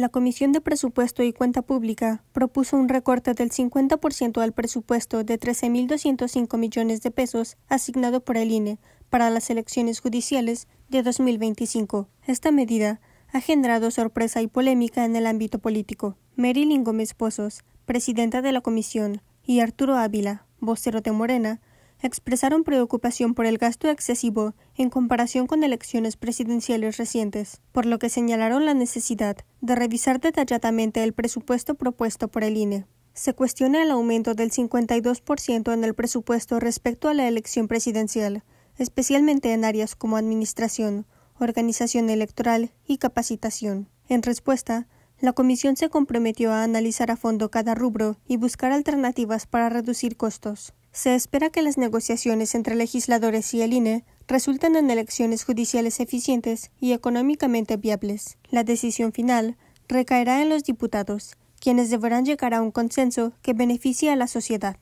la Comisión de Presupuesto y Cuenta Pública propuso un recorte del 50% al presupuesto de 13.205 millones de pesos asignado por el INE para las elecciones judiciales de 2025. Esta medida ha generado sorpresa y polémica en el ámbito político. Marilyn Gómez Pozos, presidenta de la comisión, y Arturo Ávila, vocero de Morena, expresaron preocupación por el gasto excesivo en comparación con elecciones presidenciales recientes, por lo que señalaron la necesidad de revisar detalladamente el presupuesto propuesto por el INE. Se cuestiona el aumento del 52% en el presupuesto respecto a la elección presidencial, especialmente en áreas como administración, organización electoral y capacitación. En respuesta, la Comisión se comprometió a analizar a fondo cada rubro y buscar alternativas para reducir costos. Se espera que las negociaciones entre legisladores y el INE resulten en elecciones judiciales eficientes y económicamente viables. La decisión final recaerá en los diputados, quienes deberán llegar a un consenso que beneficie a la sociedad.